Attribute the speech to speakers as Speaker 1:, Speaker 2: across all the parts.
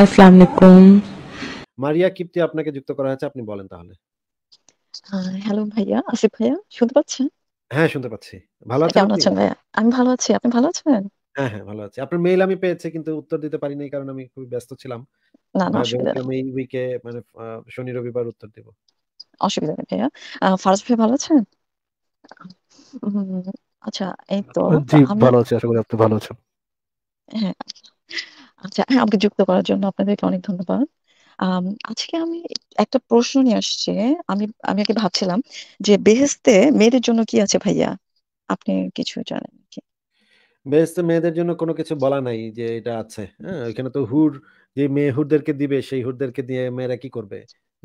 Speaker 1: আসসালামু আলাইকুম
Speaker 2: মারিয়া কিপ্তি আপনাকে যুক্ত করা হয়েছে আপনি বলেন তাহলে
Speaker 3: হ্যালো ভাইয়া আসিফ ভাইয়া শুনতে পাচ্ছেন
Speaker 2: হ্যাঁ শুনতে পাচ্ছি ভালো আছেন কেমন আছেন ভাইয়া
Speaker 3: আমি ভালো আছি আপনি ভালো আছেন
Speaker 2: হ্যাঁ হ্যাঁ ভালো আছি আপনার মেইল আমি পেয়েছি কিন্তু উত্তর দিতে কারণ আমি খুব ব্যস্ত ছিলাম না না আমি এই উইকে মানে শনি রবিবার উত্তর দেব
Speaker 3: অসুবিধা নেই ভাইয়া ফারাজ ভাই ভালো আছেন আচ্ছা এই তো জি ভালো
Speaker 4: আছি আশা করি আপনি ভালো আছেন
Speaker 3: হ্যাঁ আচ্ছা হ্যাঁ আমাকে যুক্ত করার জন্য আপনাদেরকে অনেক ধন্যবাদ আজকে আমি একটা প্রশ্ন নিয়ে আসছি আমি আমি আগে ভাবছিলাম যে বেহেস্তে মেয়েদের জন্য কি আছে ভাইয়া আপনি কিছু জানেন কি
Speaker 2: বেহেশতে মেয়েদের জন্য কোনো কিছু বলা নাই যে এটা আছে। হ্যাঁ? এখানে তো হুর যে মেয়ে হুরদেরকে দিবে সেই হুরদেরকে দিয়ে মেয়েরা কি করবে?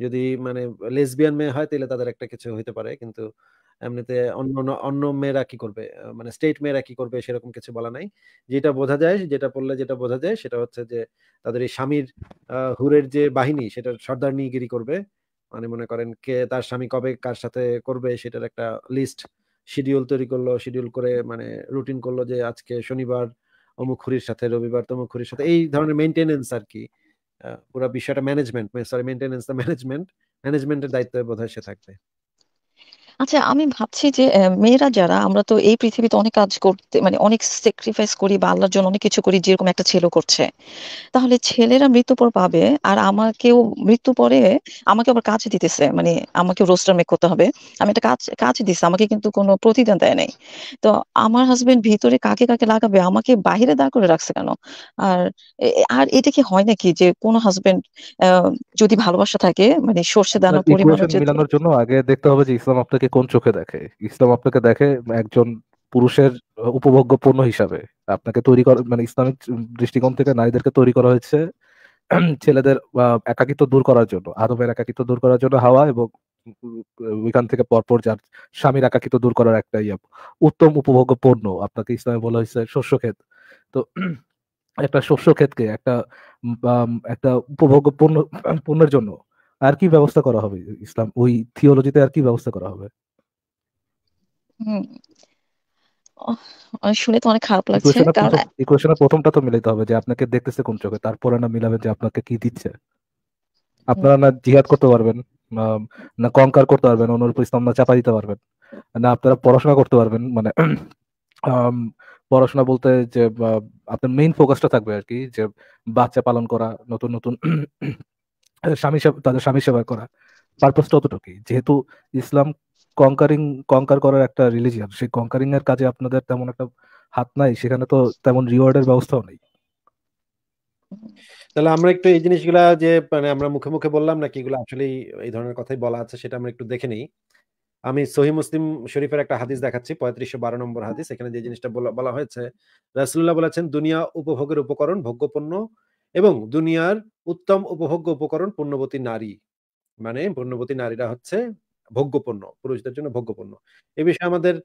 Speaker 2: যদি মানে লেসবিয়ান মেয়ে হয় তাহলে তাদের একটা কিছু হইতে পারে। কিন্তু এমনিতে অন্য অন্য মেয়েরা কি করবে মানে স্টেট মেয়েরা কি করবে সেরকম কিছু বলা নাই যেটা বোঝা যায় যেটা পড়লে যেটা বোঝা যায় সেটা হচ্ছে যে তাদের এই স্বামীর হুরের যে বাহিনী সেটা সর্দার নিগিরি করবে মানে মনে করেন কে তার স্বামী কবে কার সাথে করবে সেটার একটা লিস্ট শিডিউল তৈরি করলো শিডিউল করে মানে রুটিন করলো যে আজকে শনিবার অমুক খুরির সাথে রবিবার তমুক খুরির সাথে এই ধরনের মেনটেনেন্স আর কি পুরো বিষয়টা management sorry maintenance the management ম্যানেজমেন্টের দায়িত্বে হয় সে থাকবে
Speaker 3: আচ্ছা আমি ভাবছি যে মেয়েরা যারা আমরা তো এই পৃথিবীতে অনেক কাজ করতে মানে অনেক স্যাক্রিফাইস করি বা আল্লাহর জন্য অনেক কিছু করি যেরকম একটা ছেলে করছে তাহলে ছেলেরা মৃত্যু পর পাবে আর আমাকেও মৃত্যু পরে আমাকে আবার কাজ দিতেছে মানে আমাকে রোস্টার মেক করতে হবে আমি একটা কাজ কাজ দিছে আমাকে কিন্তু কোনো প্রতিদান দেয় নাই তো আমার হাজবেন্ড ভিতরে কাকে কাকে লাগাবে আমাকে বাহিরে দাঁড় করে রাখছে কেন আর আর এটা কি হয় নাকি যে কোনো হাজবেন্ড যদি ভালোবাসা থাকে মানে সর্ষে দানা পরিমাণ
Speaker 4: জন্য আগে দেখতে হবে যে ইসলাম আপনাকে আপনাকে কোন চোখে দেখে ইসলাম আপনাকে দেখে একজন পুরুষের উপভোগ্য পণ্য হিসাবে আপনাকে তৈরি করা মানে ইসলামিক দৃষ্টিকোণ থেকে নারীদেরকে তৈরি করা হয়েছে ছেলেদের একাকিত্ব দূর করার জন্য আদমের একাকিত্ব দূর করার জন্য হাওয়া এবং ওইখান থেকে পরপর যার স্বামীর একাকিত্ব দূর করার একটা ইয়ে উত্তম উপভোগ্য পণ্য আপনাকে ইসলামে বলা হয়েছে শস্য ক্ষেত তো একটা শস্য ক্ষেতকে একটা একটা উপভোগ্য পণ্য পণ্যের জন্য আর কি ব্যবস্থা করা হবে ইসলাম ওই থিওলজিতে আর কি ব্যবস্থা করা হবে
Speaker 3: শুনে তো অনেক খারাপ লাগছে
Speaker 4: ইকুয়েশনের প্রথমটা তো মিলাইতে হবে যে আপনাকে দেখতেছে কোন চোখে তারপরে না মিলাবে যে আপনাকে কি দিচ্ছে আপনারা না জিহাদ করতে পারবেন না কঙ্কার করতে পারবেন অন্যের উপর ইসলাম না চাপা দিতে পারবেন না আপনারা পড়াশোনা করতে পারবেন মানে পড়াশোনা বলতে যে আপনার মেইন ফোকাসটা থাকবে আর কি যে বাচ্চা পালন করা নতুন নতুন স্বামী তাদের স্বামী সেবা করা পারপাসটা অতটুকুই যেহেতু ইসলাম কঙ্কারিং কঙ্কার করার একটা রিলিজিয়ান সেই কঙ্কারিং এর কাজে আপনাদের তেমন একটা হাত নাই সেখানে তো তেমন রিওয়ার্ডের ব্যবস্থাও নেই
Speaker 2: তাহলে আমরা একটু এই জিনিসগুলা যে মানে আমরা মুখে মুখে বললাম না এগুলো আসলে এই ধরনের কথাই বলা আছে সেটা আমরা একটু দেখে নিই আমি সহি মুসলিম শরীফের একটা হাদিস দেখাচ্ছি পঁয়ত্রিশশো বারো নম্বর হাদিস এখানে যে জিনিসটা বলা হয়েছে রাসুল্লাহ বলেছেন দুনিয়া উপভোগের উপকরণ ভোগ্যপণ্য এবং দুনিয়ার উত্তম উপভোগ্য উপকরণ পূর্ণবতী নারী মানে পূর্ণবতী নারীরা হচ্ছে ভোগ্যপণ্য পুরুষদের জন্য ভোগ্যপণ্য এ বিষয়ে আমাদের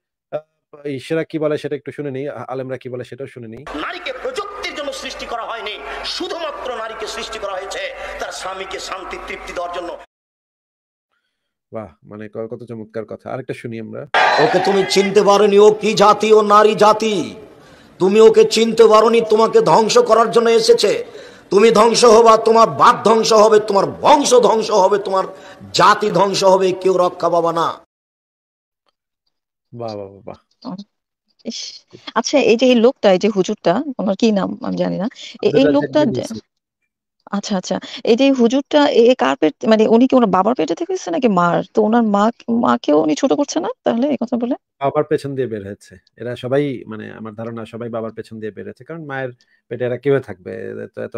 Speaker 2: ঈশ্বরা কি বলে সেটা একটু শুনে নেই আলেমরা কি বলে সেটাও শুনে নেই নারীকে প্রযুক্তির জন্য সৃষ্টি করা হয়নি শুধুমাত্র নারীকে সৃষ্টি করা হয়েছে তার স্বামীকে শান্তি তৃপ্তি দেওয়ার জন্য বাহ মানে কত চমৎকার কথা আরেকটা শুনি আমরা ওকে তুমি চিনতে পারোনি ও কি জাতি ও নারী জাতি তুমি ওকে চিনতে পারোনি তোমাকে ধ্বংস করার জন্য এসেছে তুমি ধ্বংস হবা তোমার বাপ ধ্বংস হবে তোমার বংশ ধ্বংস হবে তোমার জাতি ধ্বংস হবে কেউ রক্ষা পাবা না বাবা বাবা
Speaker 3: আচ্ছা এই যে এই লোকটা এই যে হুজুরটা ওনার কি নাম আমি জানি না এই লোকটা আচ্ছা আচ্ছা এই যে হুজুরটা এ কার পেট মানে উনি কি ওনার বাবার পেটে থেকে হয়েছে নাকি মার তো ওনার মা মাকেও উনি ছোট করছে না তাহলে এই কথা বলে
Speaker 2: বাবার পেছন দিয়ে বের হয়েছে এরা সবাই মানে আমার ধারণা সবাই বাবার পেছন দিয়ে বের হয়েছে কারণ মায়ের পেটে এরা কিভাবে থাকবে তো এত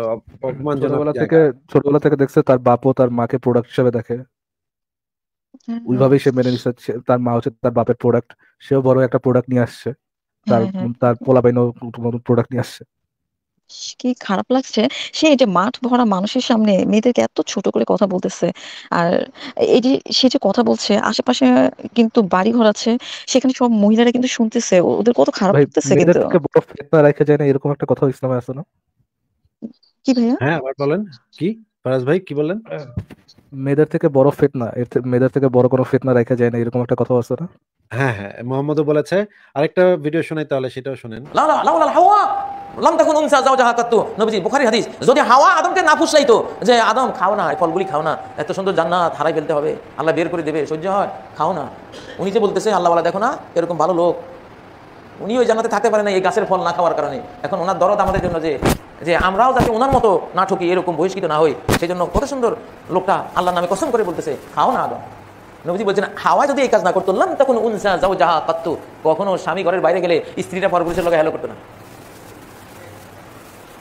Speaker 2: অপমানজনক ছোটবেলা থেকে
Speaker 4: ছোটবেলা থেকে দেখছে তার বাপও তার মাকে প্রোডাক্ট হিসেবে দেখে হ্যাঁ। ওইভাবেই সে মেনে নিচ্ছে তার মা হচ্ছে তার বাপের প্রোডাক্ট সেও বড় একটা প্রোডাক্ট নিয়ে আসছে হ্যাঁ, তার হ্যাঁ। তার পোলাবাইনও প্রোডাক্ট নিয়ে আসছে
Speaker 3: কি খারাপ লাগছে সে এই যে মাঠ ভরা মানুষের সামনে মেয়েদেরকে এত ছোট করে কথা বলতেছে আর এই যে সে যে কথা বলছে আশেপাশে কিন্তু বাড়ি ঘর আছে সেখানে সব মহিলারা কিন্তু শুনতেছে ওদের কত খারাপ লাগতেছে
Speaker 4: কিন্তু রাখা যায় না এরকম একটা কথা ইসলামে আছে না
Speaker 2: কি ভাইয়া হ্যাঁ আবার বলেন কি ফারাজ ভাই কি বলেন
Speaker 4: মেয়েদের থেকে বড় ফিতনা মেয়েদের থেকে বড় কোনো ফিতনা রাখা যায় না এরকম একটা কথা
Speaker 2: আছে না হ্যাঁ হ্যাঁ মোহাম্মদও বলেছে আরেকটা ভিডিও শোনাই তাহলে সেটাও শুনেন
Speaker 1: লা লা লা হাওয়া লাম তখন উনসা যাও যাহা কাত্তু নবীজি বুখারি হাদিস যদি হাওয়া আদমকে না ফুসাইতো যে আদম খাও না ফলগুলি খাও না এত সুন্দর জান্নাত হারাই ফেলতে হবে আল্লাহ বের করে দেবে সহ্য হয় খাও না উনি যে বলতেছে আল্লাহওয়ালা দেখো না এরকম ভালো লোক উনি ওই জান্নাতে থাকতে পারে না এই গাছের ফল না খাওয়ার কারণে এখন ওনার দরদ আমাদের জন্য যে যে আমরাও যাতে ওনার মতো না ঠকি এরকম বহিষ্কৃত না হই সেই জন্য কত সুন্দর লোকটা আল্লাহ নামে কসম করে বলতেছে খাও না আদম নবীজি বলছেন হাওয়া যদি এই কাজ না করতো লাম তখন উনসা যাও যাহা কাত্তু কখনো স্বামী ঘরের বাইরে গেলে স্ত্রীরা পরপুরুষের লোক হ্যালো করতো না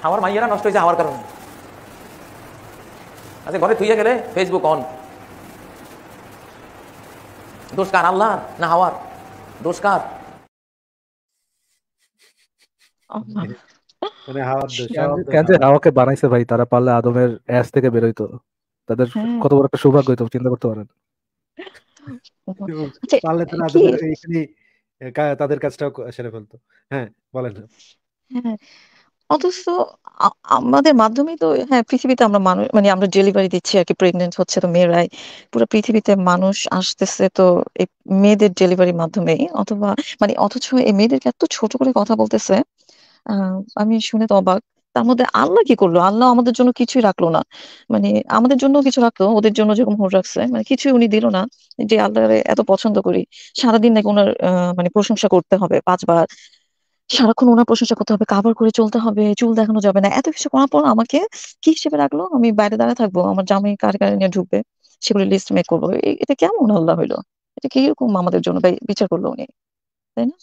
Speaker 1: আমার মাইয়েরা নষ্ট হয়েছে আমার কারণে আচ্ছা ঘরে থুয়ে গেলে ফেসবুক অন দোষ আল্লাহ না হওয়ার দোষকার
Speaker 4: বানাইছে ভাই তারা পারলে আদমের থেকে বেরোইতো তাদের হ্যাঁ। কত একটা সৌভাগ্য চিন্তা করতে পারেন
Speaker 2: তাদের কাজটাও সেরে ফেলতো হ্যাঁ বলেন
Speaker 3: হ্যাঁ। অথচ আমাদের মাধ্যমে তো হ্যাঁ পৃথিবীতে আমরা মানুষ মানে আমরা ডেলিভারি দিচ্ছি আর কি প্রেগনেন্ট হচ্ছে তো মেয়েরাই পুরো পৃথিবীতে মানুষ আসতেছে তো এই মেয়েদের ডেলিভারির মাধ্যমে অথবা মানে অথচ এই মেয়েদেরকে এত ছোট করে কথা বলতেছে আমি শুনে তো অবাক তার মধ্যে আল্লাহ কি করলো আল্লাহ আমাদের জন্য কিছুই রাখলো না মানে আমাদের জন্য কিছু রাখলো ওদের জন্য যেরকম হোর রাখছে মানে কিছুই উনি দিল না যে আল্লাহ এত পছন্দ করি সারাদিন নাকি ওনার মানে প্রশংসা করতে হবে পাঁচবার সারাক্ষণ ওনার প্রশংসা করতে হবে কাভার করে চলতে হবে চুল দেখানো যাবে না এত কিছু করার পর আমাকে কি হিসেবে রাখলো আমি বাইরে দাঁড়ায় থাকবো আমার জামাই কার কার নিয়ে ঢুকবে সেগুলো লিস্ট মেক করবো এটা কেমন হল্লা হইলো এটা কিরকম আমাদের জন্য বিচার করলো উনি তাই না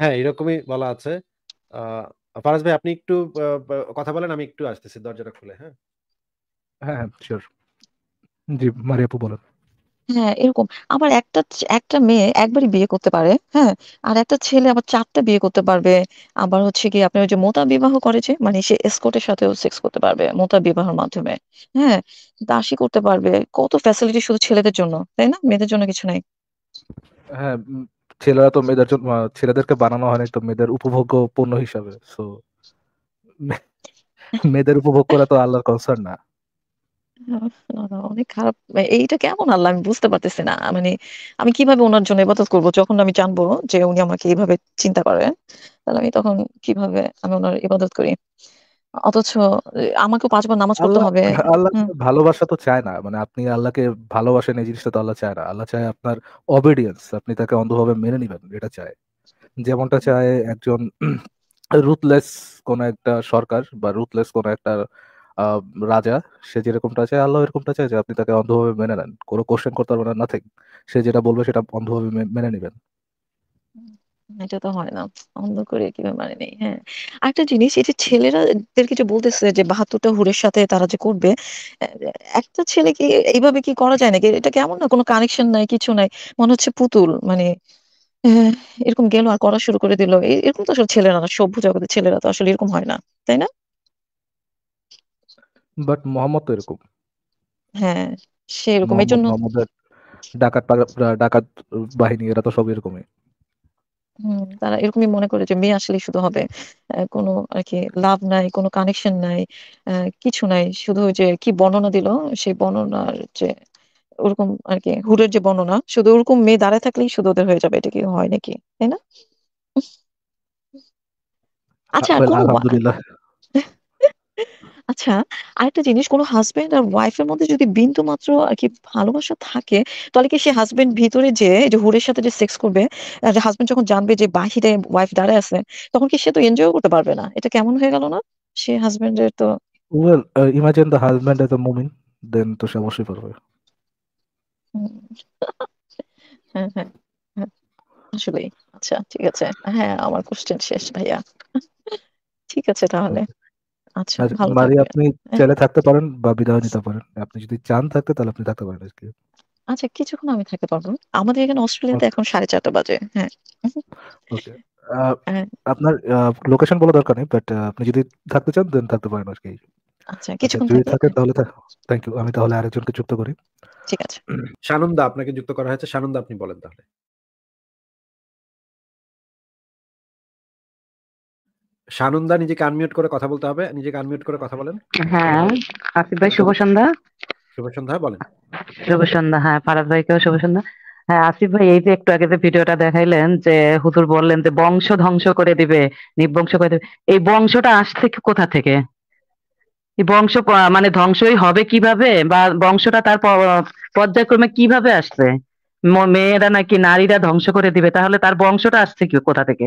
Speaker 2: হ্যাঁ এরকমই বলা আছে ফারাজ ভাই আপনি একটু কথা বলেন আমি একটু আসতেছি দরজাটা খুলে হ্যাঁ
Speaker 4: হ্যাঁ শিওর হ্যাঁ, জি মারিয়াপু বলেন
Speaker 3: হ্যাঁ এরকম আমার একটা একটা মেয়ে একবারই বিয়ে করতে পারে হ্যাঁ আর একটা ছেলে আবার চারটা বিয়ে করতে পারবে আবার হচ্ছে কি আপনি ওই যে মোতা বিবাহ করেছে মানে সে এসকোটের সাথেও সেক্স করতে পারবে মোতা বিবাহের মাধ্যমে হ্যাঁ দাসী করতে পারবে কত ফ্যাসিলিটি শুধু ছেলেদের জন্য তাই না মেয়েদের জন্য কিছু নাই
Speaker 4: হ্যাঁ ছেলেরা তো মেয়েদের জন্য ছেলেদেরকে বানানো হয়নি তো মেয়েদের উপভোগ্য পণ্য হিসাবে সো মেয়েদের উপভোগ করা তো আল্লাহর কনসার্ন না
Speaker 3: অনেক খারাপ। এইটা কেমন আল্লাহ আমি বুঝতে পারতেছি না। মানে আমি কিভাবে ওনার জন্য এবাদত করব? যখন আমি জানবো যে উনি আমাকে এইভাবে চিন্তা করেন, তাহলে আমি তখন কিভাবে আমি ওনার ইবাদত করি? অথচ বার নামাজ পড়তে হবে। আল্লাহ
Speaker 4: ভালোবাসা তো চায় না। মানে আপনি আল্লাহকে ভালোবাসেন এই জিনিসটা তো আল্লাহ চায় না। আল্লাহ চায় আপনার obedience আপনি তাকে অন্ধভাবে মেনে নিবেন, এটা চায়। যেমনটা চায় একজন রুথলেস কোন একটা সরকার বা রুথলেস কোনো একটা রাজা সে যেরকমটা চায় আল্লাহ এরকমটা চায় যে আপনি তাকে অন্ধভাবে মেনে নেন কোনো কোশ্চেন করতে পারবেন নাথিং সে যেটা বলবে সেটা অন্ধভাবে মেনে নেবেন
Speaker 3: এটা তো হয় না অন্ধ করে কিভাবে মানে নেই হ্যাঁ একটা জিনিস এই যে ছেলেরা কিছু বলতেছে যে বাহাত্তরটা হুরের সাথে তারা যে করবে একটা ছেলে কি এইভাবে কি করা যায় নাকি এটা কেমন না কোনো কানেকশন নাই কিছু নাই মনে হচ্ছে পুতুল মানে এরকম গেল আর করা শুরু করে দিল এরকম তো আসলে ছেলেরা না সভ্য জগতের ছেলেরা তো আসলে এরকম হয় না তাই না
Speaker 4: বাট মোহাম্মদ তো এরকম
Speaker 3: হ্যাঁ সেরকম এর জন্য
Speaker 4: মোহাম্মদের ডাকাত ডাকাত বাহিনী এরা তো সব এরকমই
Speaker 3: তারা এরকমই মনে করে যে মেয়ে আসলে শুধু হবে কোনো আর কি লাভ নাই কোনো কানেকশন নাই কিছু নাই শুধু যে কি বর্ণনা দিল সেই বর্ণনার যে ওরকম আর কি হুরের যে বর্ণনা শুধু ওরকম মেয়ে দাঁড়ায় থাকলেই শুধু ওদের হয়ে যাবে এটা কি হয় নাকি তাই না
Speaker 4: আচ্ছা
Speaker 2: আর well, কোনো আলহামদুলিল্লাহ
Speaker 3: আচ্ছা আরেকটা জিনিস কোনো হাজবেন্ড আর ওয়াইফের মধ্যে যদি বিন্দু মাত্র আর কি ভালোবাসা থাকে তাহলে কি সে হাজবেন্ড ভিতরে যে যে হুরের সাথে যে সেক্স করবে হাজবেন্ড যখন জানবে যে বাহিরে ওয়াইফ দাঁড়ায় আছে তখন কি সে তো এনজয় করতে পারবে না এটা কেমন হয়ে গেল না সে হাজবেন্ডের তো
Speaker 4: well imagine the husband as a মুমিন দেন তো সে অবশ্যই পারবে
Speaker 3: হ্যাঁ হ্যাঁ, হ্যাঁ। আসলে আচ্ছা ঠিক আছে হ্যাঁ আমার কোশ্চেন শেষ ভাইয়া ঠিক আছে তাহলে আচ্ছা ভালো মানে আপনি
Speaker 4: হ্যাঁ। থাকতে পারেন বা বিদায় নিতে পারেন আপনি যদি চান থাকতে তাহলে আপনি থাকতে পারেন আজকে
Speaker 3: আচ্ছা কিছুক্ষণ আমি থাকতে পারবো আমাদের এখানে অস্ট্রেলিয়াতে আচ্ছা। এখন সাড়ে চারটা বাজে হ্যাঁ
Speaker 4: ওকে হ্যাঁ। আপনার লোকেশন বলা দরকার নেই বাট আপনি যদি থাকতে চান দেন থাকতে পারেন আজকে আচ্ছা,
Speaker 2: আচ্ছা কিছুক্ষণ যদি
Speaker 4: থাকেন তাহলে থ্যাংক ইউ আমি তাহলে আরেকজনকে যুক্ত করি
Speaker 2: ঠিক আছে সানন্দা আপনাকে যুক্ত করা হয়েছে সানন্দা আপনি বলেন তাহলে সানন্দা নিজেকে আনমিউট করে কথা বলতে হবে নিজেকে আনমিউট করে কথা বলেন
Speaker 1: হ্যাঁ আসিফ ভাই শুভ সন্ধ্যা
Speaker 2: শুভ সন্ধ্যা বলেন
Speaker 1: শুভ সন্ধ্যা হ্যাঁ ফারাজ ভাইকেও শুভ সন্ধ্যা হ্যাঁ আসিফ ভাই এই যে একটু আগে যে ভিডিওটা দেখাইলেন যে হুজুর বললেন যে বংশ ধ্বংস করে দিবে নিবংশ করে দিবে এই বংশটা আসছে কোথা থেকে এই বংশ মানে ধ্বংসই হবে কিভাবে বা বংশটা তার পর্যায়ক্রমে কিভাবে আসছে মেয়েরা নাকি নারীরা ধ্বংস করে দিবে তাহলে তার বংশটা আসছে কি কোথা থেকে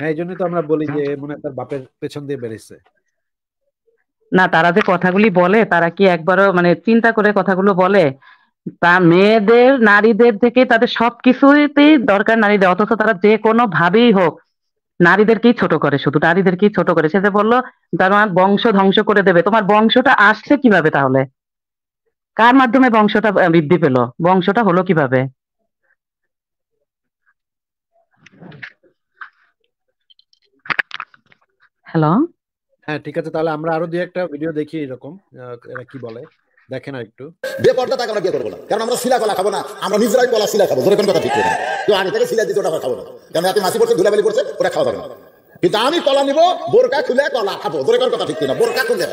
Speaker 2: হ্যাঁ এই জন্য তো আমরা বলি হ্যাঁ। যে মনে তার বাপের পেছন দিয়ে বেড়েছে
Speaker 1: না তারা যে কথাগুলি বলে তারা কি একবারও মানে চিন্তা করে কথাগুলো বলে তা মেয়েদের নারীদের থেকে তাদের সবকিছুতেই দরকার নারীদের অথচ তারা যে কোনো ভাবেই হোক নারীদেরকেই ছোট করে শুধু নারীদেরকেই ছোট করে সে যে বললো তোমার বংশ ধ্বংস করে দেবে তোমার বংশটা আসছে কিভাবে তাহলে কার মাধ্যমে বংশটা বৃদ্ধি পেলো বংশটা হলো কিভাবে হ্যালো
Speaker 2: হ্যাঁ ঠিক আছে তাহলে আমরা আরো দুই একটা ভিডিও দেখি এরকম এরা কি বলে দেখেন আর একটু বেপর্দা তাকে আমরা কি করবো না কারণ আমরা শিলা কলা খাবো না আমরা নিজেরাই কলা শিলা খাবো ধরে কোন কথা ঠিক করে তো আগে থেকে শিলা দিতে ওটা খাবো না কারণ এতে মাসি পড়ছে ধুলাবালি পড়ছে ওটা খাওয়া যাবে না কিন্তু আমি কলা নিব বোরকা খুলে কলা খাবো ধরে কথা ঠিক না বোরকা
Speaker 1: খুলে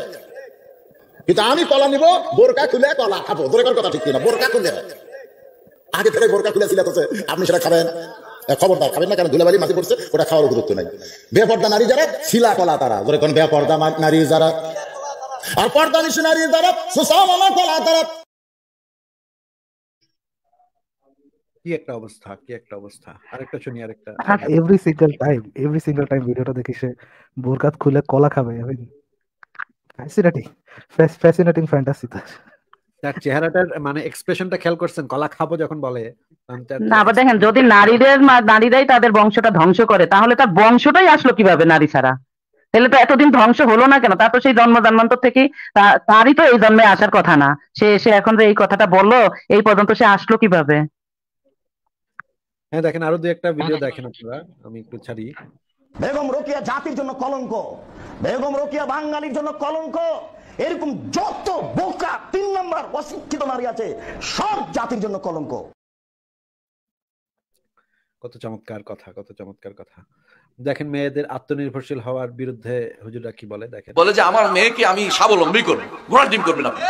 Speaker 1: কিন্তু আমি কলা নিব বোরকা খুলে কলা খাবো ধরে কথা ঠিক না বোরকা খুলে আগে থেকে বোরকা খুলে শিলা করছে আপনি সেটা খাবেন খবরদার খাবেন না কারণ ধুলাবালি মাঝে
Speaker 2: পড়ছে ওটা খাওয়ার উপযুক্ত নাই বেপর্দা নারী যারা শিলা কলা তারা ধরে কোন বেপর্দা নারী যারা
Speaker 1: আর পর্দা নিশি নারী যারা সুসামলা কলা তারা
Speaker 2: একটা অবস্থা কি একটা অবস্থা আরেকটা শুনি আরেকটা
Speaker 4: টাইম টাইম খুলে কলা
Speaker 2: তার চেহারাটার মানে এক্সপ্রেশনটা খেয়াল করছেন কলা খাবো যখন বলে না আবার দেখেন যদি নারীদের
Speaker 1: নারীরাই তাদের বংশটা ধ্বংস করে তাহলে তার বংশটাই আসলো কিভাবে নারী ছাড়া তাহলে তো এতদিন ধ্বংস হলো না কেন সেই জন্ম জন্মান্তর থেকে তারই তো এই জন্মে আসার কথা না সে এসে এখন যে এই কথাটা বললো এই পর্যন্ত সে আসলো কিভাবে
Speaker 2: হ্যাঁ দেখেন আরো দুই একটা ভিডিও দেখেন আপনারা আমি একটু ছাড়ি বেগম রোকিয়া জাতির জন্য কলঙ্ক বেগম রোকিয়া বাঙালির জন্য কলঙ্ক এরকম যত বোকা তিন নম্বর অশিক্ষিত নারী আছে সব জাতির জন্য কলঙ্ক কত চমৎকার কথা কত চমৎকার কথা দেখেন মেয়েদের আত্মনির্ভরশীল হওয়ার বিরুদ্ধে হুজুরা কি বলে দেখেন বলে যে আমার মেয়েকে
Speaker 4: আমি স্বাবলম্বী করব ঘোড়ার ডিম করবেন আপনি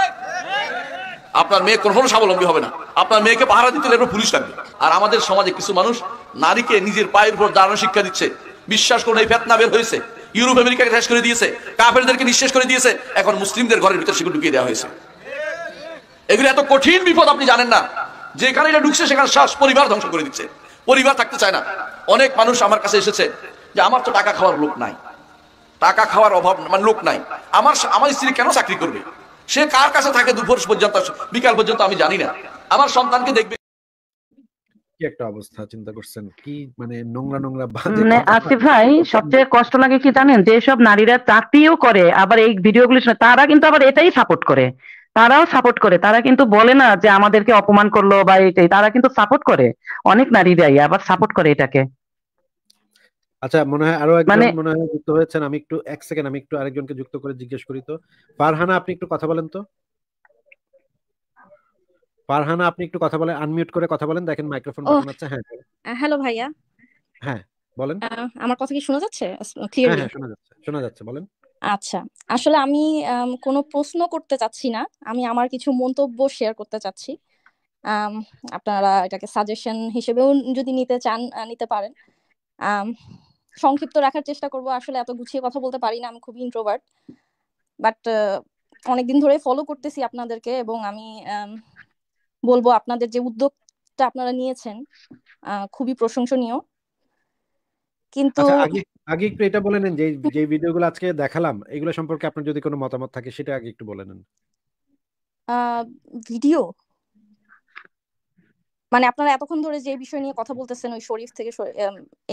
Speaker 4: আপনার মেয়ে কখনো স্বাবলম্বী হবে না আপনার মেয়েকে পাহারা দিতে এরপর পুলিশ লাগবে আর আমাদের সমাজে কিছু মানুষ নারীকে নিজের পায়ের উপর দাঁড়ানো শিক্ষা দিচ্ছে বিশ্বাস করুন এই ফেতনা বের হয়েছে ইউরোপ আমেরিকাকে শেষ করে দিয়েছে কাপেরদেরকে নিঃশেষ করে দিয়েছে এখন মুসলিমদের ঘরের ভিতরে সেগুলো ঢুকিয়ে দেওয়া হয়েছে এগুলো এত কঠিন বিপদ আপনি জানেন না যেখানে এটা ঢুকছে সেখানে শ্বাস পরিবার ধ্বংস করে দিচ্ছে পরিবার থাকতে চায় না অনেক মানুষ আমার কাছে এসেছে যে আমার তো টাকা খাওয়ার লোক নাই টাকা খাওয়ার অভাব মানে লোক নাই আমার আমার স্ত্রী কেন চাকরি করবে সে কার কাছে থাকে দুপুর পর্যন্ত বিকাল পর্যন্ত আমি জানি না আমার
Speaker 2: সন্তানকে দেখবে কি একটা অবস্থা চিন্তা করছেন কি মানে নোংরা নোংরা মানে
Speaker 1: ভাই সবচেয়ে কষ্ট লাগে কি জানেন যে সব নারীরা চাকরিও করে আবার এই শুনে তারা কিন্তু আবার এটাই সাপোর্ট করে তারাও সাপোর্ট করে তারা কিন্তু বলে না যে আমাদেরকে অপমান করলো বা এটাই তারা কিন্তু সাপোর্ট করে অনেক নারীরাই আবার সাপোর্ট করে এটাকে
Speaker 2: আচ্ছা মনে হয় আরো একজন মানে মনে হয় যুক্ত হয়েছেন আমি একটু এক সেকেন্ড আমি একটু আরেকজনকে যুক্ত করে জিজ্ঞেস করি তো ফারহানা আপনি একটু কথা বলেন তো ফারহানা আপনি একটু কথা বলেন আনমিউট করে কথা বলেন দেখেন মাইক্রোফোন বাটন আছে
Speaker 5: হ্যাঁ হ্যালো ভাইয়া
Speaker 2: হ্যাঁ বলেন
Speaker 5: আমার কথা কি শোনা যাচ্ছে ক্লিয়ারলি হ্যাঁ
Speaker 2: শোনা যাচ্ছে শোনা যাচ্ছে বলেন
Speaker 5: আচ্ছা আসলে আমি কোনো প্রশ্ন করতে চাচ্ছি না আমি আমার কিছু মন্তব্য শেয়ার করতে চাচ্ছি আপনারা এটাকে সাজেশন হিসেবেও যদি নিতে চান নিতে পারেন সংক্ষিপ্ত রাখার চেষ্টা করব আসলে এত গুছিয়ে কথা বলতে পারি না আমি খুব ইন্ট্রোভার্ট বাট অনেকদিন ধরে ফলো করতেছি আপনাদেরকে এবং আমি বলবো আপনাদের যে উদ্যোগটা আপনারা নিয়েছেন খুবই প্রশংসনীয় কিন্তু আচ্ছা,
Speaker 2: আগে একটু এটা বলে নেন যে যে ভিডিওগুলো আজকে দেখালাম এগুলো সম্পর্কে আপনার যদি কোনো মতামত থাকে সেটা আগে একটু বলে নেন
Speaker 5: ভিডিও মানে আপনারা এতক্ষণ ধরে যে বিষয় নিয়ে কথা বলতেছেন ওই শরীফ থেকে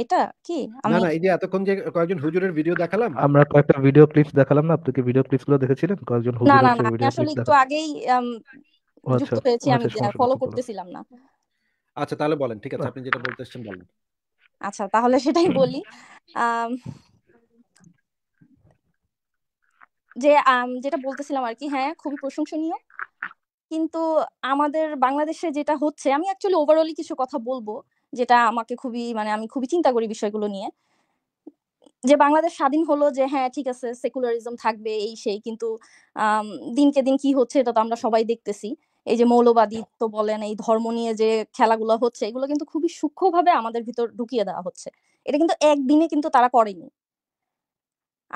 Speaker 5: এটা কি
Speaker 2: না না এই যে এতক্ষণ যে কয়েকজন হুজুরের ভিডিও দেখালাম
Speaker 4: আমরা কয়েকটা ভিডিও ক্লিপস দেখালাম না আপনাকে ভিডিও ক্লিপস গুলো
Speaker 2: দেখেছিলেন কয়েকজন হুজুরের ভিডিও না না আসলে একটু আগেই যুক্ত আচ্ছা, হয়েছি আচ্ছা, আমি ফলো
Speaker 5: করতেছিলাম না
Speaker 2: আচ্ছা তাহলে বলেন ঠিক আছে আপনি যেটা বলতে এসেছেন বলেন
Speaker 5: আচ্ছা তাহলে সেটাই বলি যে যেটা বলতেছিলাম আর কি হ্যাঁ খুবই প্রশংসনীয় কিন্তু আমাদের বাংলাদেশে যেটা হচ্ছে আমি অ্যাকচুয়ালি ওভারঅলই কিছু কথা বলবো যেটা আমাকে খুবই মানে আমি খুবই চিন্তা করি বিষয়গুলো নিয়ে যে বাংলাদেশ স্বাধীন হলো যে হ্যাঁ ঠিক আছে সেকুলারিজম থাকবে এই সেই কিন্তু দিনকে দিন কি হচ্ছে এটা তো আমরা সবাই দেখতেছি এই যে মৌলবাদিত্ব বলেন এই ধর্ম নিয়ে যে খেলাগুলো হচ্ছে এগুলো কিন্তু খুবই সূক্ষ্মভাবে আমাদের ভিতর ঢুকিয়ে দেওয়া হচ্ছে এটা কিন্তু একদিনে কিন্তু তারা করেনি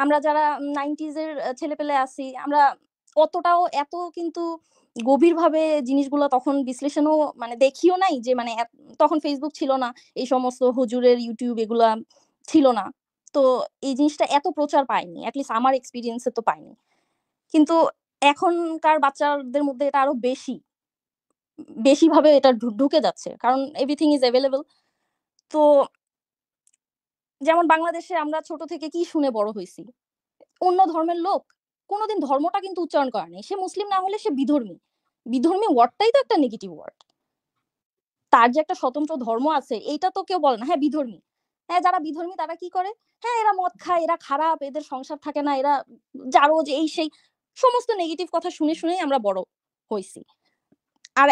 Speaker 5: আমরা যারা ছেলে পেলে আছি আমরা অতটাও এত কিন্তু গভীরভাবে জিনিসগুলো তখন বিশ্লেষণও মানে দেখিও নাই যে মানে তখন ফেসবুক ছিল না এই সমস্ত হুজুরের ইউটিউব এগুলা ছিল না তো এই জিনিসটা এত প্রচার পায়নি অ্যাটলিস্ট আমার এক্সপিরিয়েন্সে তো পাইনি কিন্তু এখনকার বাচ্চাদের মধ্যে এটা আরো বেশি বেশি ভাবে এটা ঢুকে যাচ্ছে কারণ এভরিথিং ইজ অ্যাভেলেবল তো যেমন বাংলাদেশে আমরা ছোট থেকে কি শুনে বড় হয়েছি অন্য ধর্মের লোক কোনোদিন ধর্মটা কিন্তু উচ্চারণ করে নাই সে মুসলিম না হলে সে বিধর্মী বিধর্মী ওয়ার্ডটাই তো একটা নেগেটিভ ওয়ার্ড তার যে একটা স্বতন্ত্র ধর্ম আছে এইটা তো কেউ বলে না হ্যাঁ বিধর্মী হ্যাঁ যারা বিধর্মী তারা কি করে হ্যাঁ এরা মদ খায় এরা খারাপ এদের সংসার থাকে না এরা যারও যে এই সেই সমস্ত নেগেটিভ কথা শুনে শুনেই আমরা বড় হয়েছি আর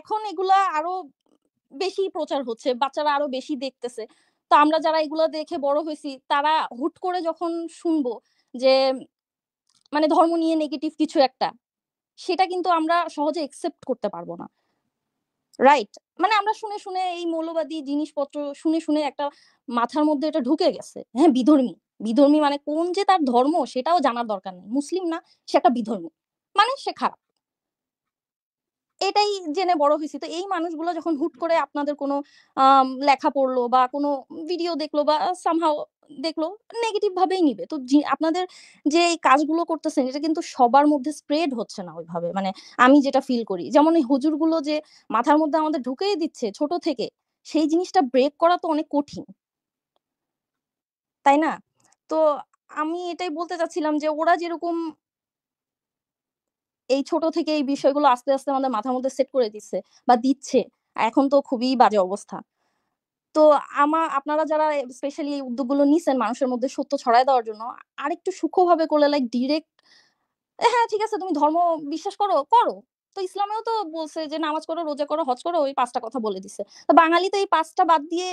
Speaker 5: এখন এগুলা আরো বেশি প্রচার হচ্ছে বাচ্চারা আরো বেশি দেখতেছে তো আমরা যারা এগুলো দেখে বড় হয়েছি তারা হুট করে যখন শুনবো যে মানে ধর্ম নিয়ে নেগেটিভ কিছু একটা সেটা কিন্তু আমরা সহজে একসেপ্ট করতে পারবো না রাইট মানে আমরা শুনে শুনে এই মৌলবাদী জিনিসপত্র শুনে শুনে একটা মাথার মধ্যে এটা ঢুকে গেছে হ্যাঁ বিধর্মী বিধর্মী মানে কোন যে তার ধর্ম সেটাও জানার দরকার নেই মুসলিম না সে একটা বিধর্মী মানে সে খারাপ এটাই জেনে বড় হয়েছি তো এই মানুষগুলো যখন হুট করে আপনাদের কোনো লেখা পড়লো বা কোনো ভিডিও দেখলো বা সামহাও দেখলো নেগেটিভ ভাবেই নিবে তো আপনাদের যে এই কাজগুলো করতেছেন এটা কিন্তু সবার মধ্যে স্প্রেড হচ্ছে না ওইভাবে মানে আমি যেটা ফিল করি যেমন এই হুজুরগুলো যে মাথার মধ্যে আমাদের ঢুকেই দিচ্ছে ছোট থেকে সেই জিনিসটা ব্রেক করা তো অনেক কঠিন তাই না তো আমি এটাই বলতে চাচ্ছিলাম যে ওরা যেরকম এই ছোট থেকে এই বিষয়গুলো আস্তে আস্তে আমাদের মাথার মধ্যে সেট করে দিচ্ছে বা দিচ্ছে এখন তো খুবই বাজে অবস্থা তো আমার আপনারা যারা স্পেশালি এই উদ্যোগগুলো নিছেন মানুষের মধ্যে সত্য ছড়ায় দেওয়ার জন্য আরেকটু সূক্ষ্মভাবে করলে লাইক ডিরেক্ট হ্যাঁ ঠিক আছে তুমি ধর্ম বিশ্বাস করো করো তো ইসলামেও তো বলছে যে নামাজ করো রোজা করো হজ করো ওই পাঁচটা কথা বলে দিছে তো বাঙালি তো এই পাঁচটা বাদ দিয়ে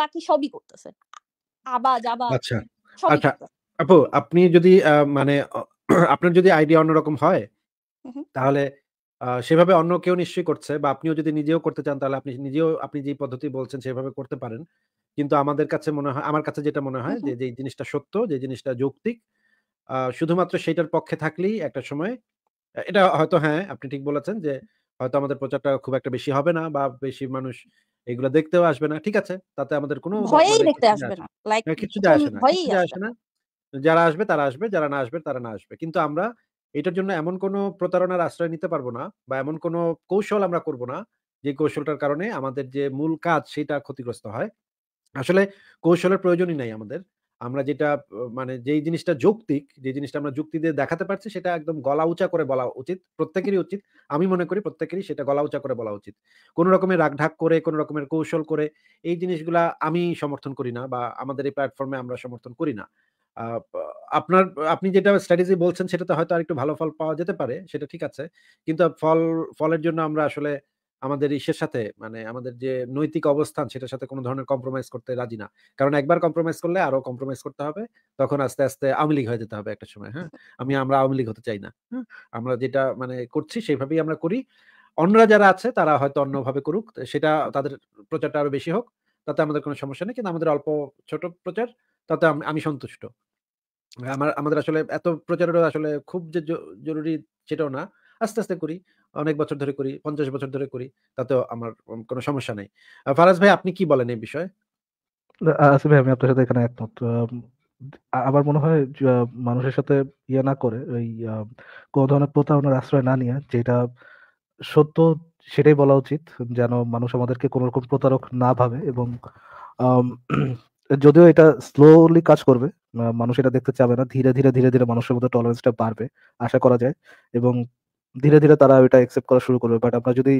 Speaker 5: বাকি সবই করতেছে আবা যাবা আচ্ছা আচ্ছা
Speaker 2: আপু আপনি যদি মানে আপনার যদি আইডিয়া অন্যরকম হয় তাহলে সেভাবে অন্য কেউ নিশ্চয়ই করছে বা আপনিও যদি নিজেও করতে চান তাহলে আপনি নিজেও আপনি যে পদ্ধতি বলছেন সেভাবে করতে পারেন কিন্তু আমাদের কাছে মনে হয় আমার কাছে যেটা মনে হয় যে যে জিনিসটা সত্য যে জিনিসটা যৌক্তিক শুধুমাত্র সেটার পক্ষে থাকলেই একটা সময় এটা হয়তো হ্যাঁ আপনি ঠিক বলেছেন যে হয়তো আমাদের প্রচারটা খুব একটা বেশি হবে না বা বেশি মানুষ এগুলো দেখতেও আসবে না ঠিক আছে তাতে আমাদের কোনো মানে
Speaker 5: কিছু হ্যাঁ, আসে
Speaker 2: না যারা আসবে তারা আসবে যারা না আসবে তারা না আসবে কিন্তু আমরা এটার জন্য এমন কোনো প্রতারণার আশ্রয় নিতে পারবো না বা এমন কোনো কৌশল আমরা করব না যে কৌশলটার কারণে আমাদের যে মূল কাজ সেটা ক্ষতিগ্রস্ত হয় আসলে কৌশলের প্রয়োজনই নাই আমাদের আমরা যেটা মানে যেই জিনিসটা যৌক্তিক যে জিনিসটা আমরা যুক্তি দিয়ে দেখাতে পারছি সেটা একদম গলা উঁচা করে বলা উচিত প্রত্যেকেরই উচিত আমি মনে করি প্রত্যেকেরই সেটা গলা উঁচা করে বলা উচিত কোনো রকমের রাগঢাক করে কোনো রকমের কৌশল করে এই জিনিসগুলা আমি সমর্থন করি না বা আমাদের এই প্ল্যাটফর্মে আমরা সমর্থন করি না আপনার আপনি যেটা স্ট্র্যাটেজি বলছেন সেটাতে হয়তো আরেকটু ভালো ফল পাওয়া যেতে পারে সেটা ঠিক আছে কিন্তু ফল ফলের জন্য আমরা আসলে আমাদের ইসের সাথে মানে আমাদের যে নৈতিক অবস্থান সেটার সাথে কোনো ধরনের কম্প্রোমাইজ করতে রাজি না কারণ একবার কম্প্রোমাইজ করলে আরো কম্প্রোমাইজ করতে হবে তখন আস্তে আস্তে আওয়ামী লীগ হয়ে যেতে হবে একটা সময় হ্যাঁ আমি আমরা আওয়ামী লীগ হতে চাই না হ্যাঁ? আমরা যেটা মানে করছি সেইভাবেই আমরা করি অন্যরা যারা আছে তারা হয়তো অন্যভাবে করুক সেটা তাদের প্রচারটা আরো বেশি হোক তাতে আমাদের কোনো সমস্যা নেই কিন্তু আমাদের অল্প ছোট প্রচার তাতে আমি সন্তুষ্ট আমার আমাদের আসলে এত প্রচারের আসলে খুব যে জরুরি সেটাও না আস্তে আস্তে করি অনেক বছর ধরে করি পঞ্চাশ বছর ধরে করি তাতেও আমার কোনো সমস্যা নেই ফারাজ ভাই আপনি কি বলেন এই বিষয়ে
Speaker 4: আসি ভাই আমি আপনার সাথে এখানে একমত আমার মনে হয় মানুষের সাথে ইয়ে না করে ওই কোনো ধরনের প্রতারণার আশ্রয় না নিয়ে যেটা সত্য সেটাই বলা উচিত যেন মানুষ আমাদেরকে কোনো রকম প্রতারক না ভাবে এবং যদিও এটা স্লোলি কাজ করবে মানুষ এটা দেখতে চাবে না ধীরে ধীরে ধীরে ধীরে মানুষের মধ্যে টলারেন্সটা বাড়বে আশা করা যায় এবং ধীরে ধীরে তারা এটা অ্যাকসেপ্ট করা শুরু করবে বাট আমরা যদি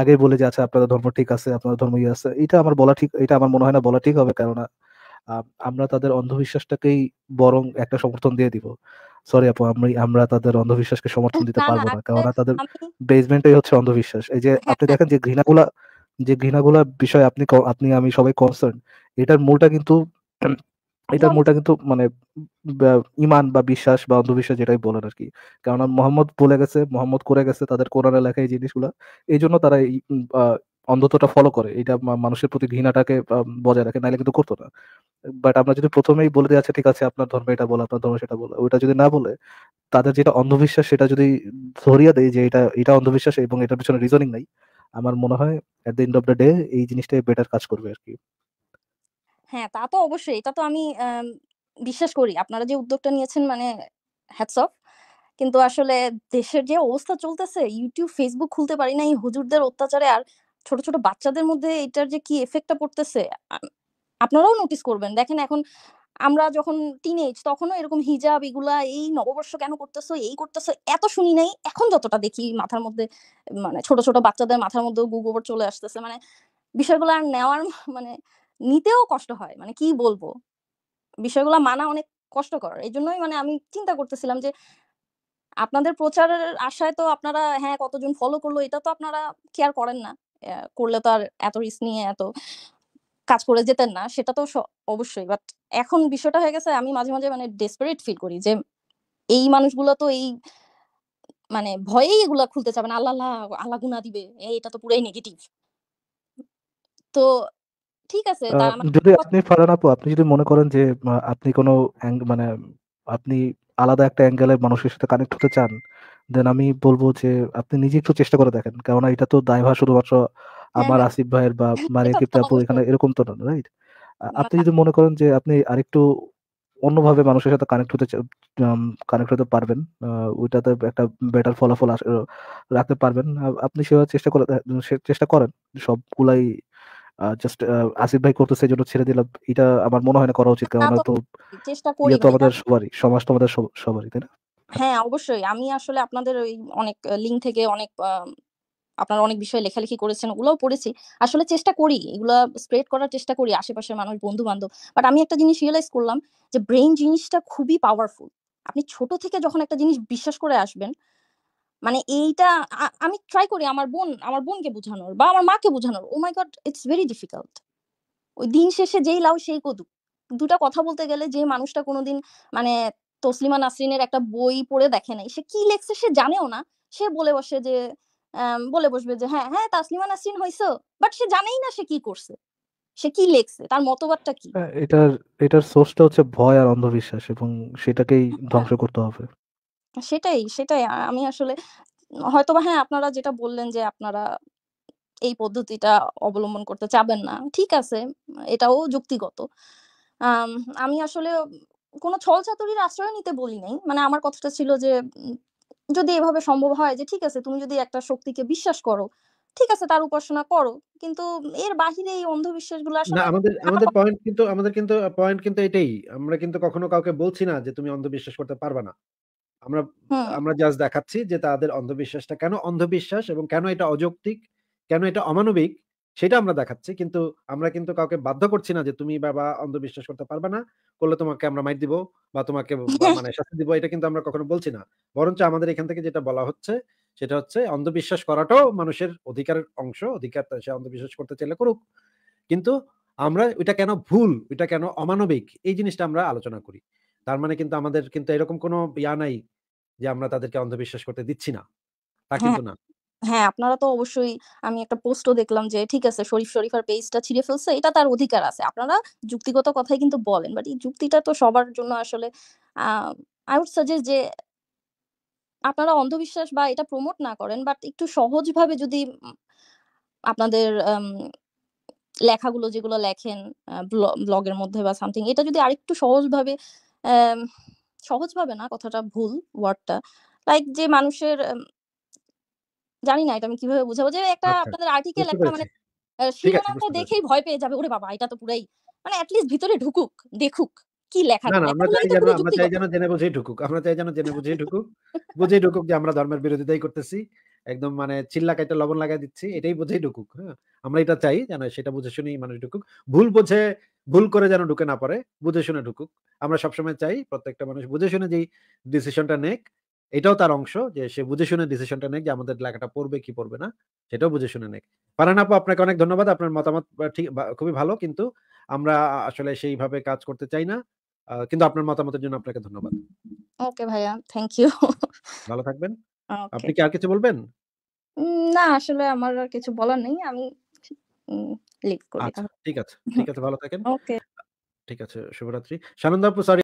Speaker 4: আগে বলে যে আচ্ছা আপনাদের ধর্ম ঠিক আছে আপনাদের ধর্ম ইয়ে আছে এটা আমার বলা ঠিক এটা আমার মনে হয় না বলা ঠিক হবে কেননা আমরা তাদের অন্ধবিশ্বাসটাকেই বরং একটা সমর্থন দিয়ে দিব সরি আপু আমি আমরা তাদের অন্ধবিশ্বাসকে সমর্থন দিতে পারবো না আচ্ছা, কারণ তাদের বেসমেন্টই হচ্ছে অন্ধবিশ্বাস এই যে হ্যাঁ, আপনি হ্যাঁ। দেখেন যে ঘৃণাগুলা যে ঘৃণাগুলা বিষয় আপনি আপনি আমি সবাই কনসার্ন এটার মূলটা কিন্তু এটার মোটা কিন্তু মানে ইমান বা বিশ্বাস বা অন্ধবিশ্বাস যেটাই বলেন আর কি কারণ মোহাম্মদ বলে গেছে মোহাম্মদ করে গেছে তাদের কোরআনে লেখা এই জিনিসগুলো এই জন্য তারা এই অন্ধত্বটা ফলো করে এটা মানুষের প্রতি ঘৃণাটাকে বজায় রাখে নাহলে কিন্তু করতো না বাট আমরা যদি প্রথমেই বলে দিয়ে আছে ঠিক আছে আপনার ধর্মে এটা বলে আপনার ধর্ম সেটা বলে ওইটা যদি না বলে তাদের যেটা অন্ধবিশ্বাস সেটা যদি ধরিয়া দেয় যে এটা এটা অন্ধবিশ্বাস এবং এটার পিছনে রিজনিং নাই আমার মনে হয় at the end of the day এই জিনিসটাই বেটার কাজ করবে আর কি
Speaker 5: হ্যাঁ তা তো অবশ্যই এটা তো আমি বিশ্বাস করি আপনারা যে উদ্যোগটা নিয়েছেন মানে হ্যাটস অফ কিন্তু আসলে দেশের যে অবস্থা চলতেছে ইউটিউব ফেসবুক খুলতে পারি না এই হুজুরদের অত্যাচারে আর ছোট ছোট বাচ্চাদের মধ্যে এটার যে কি এফেক্টটা পড়তেছে আপনারাও নোটিস করবেন দেখেন এখন আমরা যখন এজ তখনও এরকম হিজাব এগুলা এই নববর্ষ কেন করতেছো এই করতেছো এত শুনি নাই এখন যতটা দেখি মাথার মধ্যে মানে ছোট ছোট বাচ্চাদের মাথার মধ্যে গুগোবর চলে আসতেছে মানে বিষয়গুলো আর নেওয়ার মানে নিতেও কষ্ট হয় মানে কি বলবো বিষয়গুলো মানা অনেক কষ্টকর এই জন্যই মানে আমি চিন্তা করতেছিলাম যে আপনাদের প্রচারের আশায় তো আপনারা হ্যাঁ কতজন ফলো করলো এটা তো আপনারা কেয়ার করেন না করলে তো আর এত রিস্ক নিয়ে এত কাজ করে যেতেন না সেটা তো অবশ্যই বাট এখন বিষয়টা হয়ে গেছে আমি মাঝে মাঝে মানে ডেসপারেট ফিল করি যে এই মানুষগুলো তো এই মানে ভয়েই এগুলা খুলতে চাবে না আল্লাহ আল্লাহ আল্লাহ গুনা দিবে এটা তো পুরাই নেগেটিভ তো ঠিক আছে মানে যদি
Speaker 4: আপনি ফারহান আপু আপনি যদি মনে করেন যে আপনি কোনো মানে আপনি আলাদা একটা অ্যাঙ্গেলে মানুষের সাথে কানেক্ট হতে চান দেন আমি বলবো যে আপনি নিজে একটু চেষ্টা করে দেখেন কারণ এটা তো দায়ভার শুধুমাত্র হ্যাঁ, আমার হ্যাঁ। আসিফ ভাইয়ের বা হ্যাঁ, মারিয়া কিপ্তা আপু এখানে এরকম তো না রাইট আপনি যদি মনে করেন যে আপনি আরেকটু অন্যভাবে মানুষের সাথে কানেক্ট হতে কানেক্ট হতে পারবেন ওইটাতে একটা বেটার ফলাফল রাখতে পারবেন আপনি সেভাবে চেষ্টা করে চেষ্টা করেন সবগুলাই জাস্ট আসিফ ভাই করতেছে এজন্য ছেড়ে দিলাম এটা আমার মনে হয় না করা উচিত কারণ তো
Speaker 5: চেষ্টা করি তো আমাদের
Speaker 4: সবারই সমাজ তো আমাদের সবারই তাই না
Speaker 5: হ্যাঁ অবশ্যই আমি আসলে আপনাদের ওই অনেক লিঙ্ক থেকে অনেক আপনার অনেক বিষয় লেখালেখি করেছেন ওগুলোও পড়েছি আসলে চেষ্টা করি এগুলো স্প্রেড করার চেষ্টা করি আশেপাশের মানুষ বন্ধু বান্ধব বাট আমি একটা জিনিস রিয়েলাইজ করলাম যে ব্রেইন জিনিসটা খুবই পাওয়ারফুল আপনি ছোট থেকে যখন একটা জিনিস বিশ্বাস করে আসবেন মানে এইটা আমি ট্রাই করি আমার বোন আমার বোনকে বোঝানোর বা আমার মাকে বোঝানোর oh my god it's very difficult ওই দিন শেষে যেই লাউ সেই কদু দুটা কথা বলতে গেলে যে মানুষটা কোনোদিন মানে তসলিমা নাসরিনের একটা বই পড়ে দেখে নাই সে কি লেখছে সে জানেও না সে বলে বসে যে বলে বসবে যে হ্যাঁ হ্যাঁ তাসলিমা নাসরিন হইছে বাট সে জানেই না সে কি করছে সে কি লেখছে তার মতবাদটা কি হ্যাঁ,
Speaker 4: এটার এটার সোর্সটা হচ্ছে ভয় আর অন্ধবিশ্বাস এবং সেটাকেই আচ্ছা। ধ্বংস করতে হবে
Speaker 5: সেটাই সেটাই আমি আসলে হয়তো বা হ্যাঁ আপনারা যেটা বললেন যে আপনারা এই পদ্ধতিটা অবলম্বন করতে চাবেন না ঠিক আছে এটাও যুক্তিগত আমি আসলে কোনো ছল চাতুরির আশ্রয় নিতে বলি নাই মানে আমার কথাটা ছিল যে যদি এভাবে সম্ভব হয় যে ঠিক আছে তুমি যদি একটা শক্তিকে বিশ্বাস করো ঠিক আছে তার উপাসনা করো কিন্তু এর বাহিরে এই অন্ধবিশ্বাসগুলো আসলে আমাদের আমাদের
Speaker 2: পয়েন্ট কিন্তু আমাদের কিন্তু পয়েন্ট কিন্তু এটাই আমরা কিন্তু কখনো কাউকে বলছি না যে তুমি অন্ধবিশ্বাস করতে পারবে না আমরা আমরা জাস্ট দেখাচ্ছি যে তাদের অন্ধবিশ্বাসটা কেন অন্ধবিশ্বাস এবং কেন এটা অযৌক্তিক কেন এটা অমানবিক সেটা আমরা দেখাচ্ছি কিন্তু আমরা কিন্তু কাউকে বাধ্য করছি না যে তুমি বাবা অন্ধবিশ্বাস করতে পারবে না করলে তোমাকে আমরা মাইট দিব বা তোমাকে মানে শাস্তি দিব এটা কিন্তু আমরা কখনো বলছি না বরঞ্চ আমাদের এখান থেকে যেটা বলা হচ্ছে সেটা হচ্ছে অন্ধবিশ্বাস করাটাও মানুষের অধিকারের অংশ অধিকার সে অন্ধবিশ্বাস করতে চাইলে করুক কিন্তু আমরা ওইটা কেন ভুল ওইটা কেন অমানবিক এই জিনিসটা আমরা আলোচনা করি তার মানে কিন্তু আমাদের কিন্তু এরকম কোনো ইয়া নাই যে আমরা তাদেরকে অন্ধবিশ্বাস করতে দিচ্ছি না তা হ্যাঁ, কিন্তু না
Speaker 5: হ্যাঁ আপনারা তো অবশ্যই আমি একটা পোস্টও দেখলাম যে ঠিক আছে শরীফ শরীফার পেজটা ছিঁড়ে ফেলছে এটা তার অধিকার আছে আপনারা যুক্তিগত কথাই কিন্তু বলেন বাট এই যুক্তিটা তো সবার জন্য আসলে আই উড সাজেস্ট যে আপনারা অন্ধবিশ্বাস বা এটা প্রমোট না করেন বাট একটু সহজভাবে যদি আপনাদের লেখাগুলো যেগুলো লেখেন ব্লগের মধ্যে বা সামথিং এটা যদি আরেকটু সহজভাবে সহজভাবে না কথাটা ভুল ওয়ার্ডটা লাইক যে মানুষের জানি না এটা আমি কিভাবে বুঝাবো যে একটা আচ্ছা, আপনাদের আর্টিকেল একটা মানে শিরোনামটা দেখেই ভয় পেয়ে যাবে ওরে বাবা এটা তো পুরাই মানে অ্যাটলিস্ট ভিতরে ঢুকুক দেখুক কি লেখা না মানে আমরা চাই যেন আমরা চাই যেন
Speaker 2: জেনে বুঝেই ঢুকুক আমরা চাই যেন জেনে বুঝেই ঢুকুক বুঝেই ঢুকুক যে আমরা ধর্মের বিরোধিতাই করতেছি একদম মানে চিল্লা কাইটা লবণ লাগাই দিচ্ছি এটাই বোঝেই ঢুকুক হ্যাঁ আমরা এটা চাই যেন সেটা বুঝে শুনেই মানুষ ঢুকুক ভুল বোঝে ভুল করে যেন ঢুকে না পারে বুঝে শুনে ঢুকুক আমরা সবসময় চাই প্রত্যেকটা মানুষ বুঝে শুনে যেই ডিসিশনটা নেক এটাও তার অংশ যে সে বুঝে শুনে ডিসিশনটা নেক যে আমাদের লেখাটা পড়বে কি পড়বে না সেটাও বুঝে শুনে নেক পারেন আপু আপনাকে অনেক ধন্যবাদ আপনার মতামত ঠিক খুবই ভালো কিন্তু আমরা আসলে সেইভাবে কাজ করতে চাই না কিন্তু আপনার মতামতের জন্য আপনাকে ধন্যবাদ
Speaker 5: ওকে ভাইয়া থ্যাংক ইউ ভালো থাকবেন আপনি কি আর কিছু বলবেন? উম না আসলে আমার আর কিছু বলার নেই। আমি
Speaker 2: উম করি আচ্ছা ঠিক আছে। ঠিক আছে ভালো থাকেন। ওকে। ঠিক আছে শুভরাত্রি। শামিন্দা সরি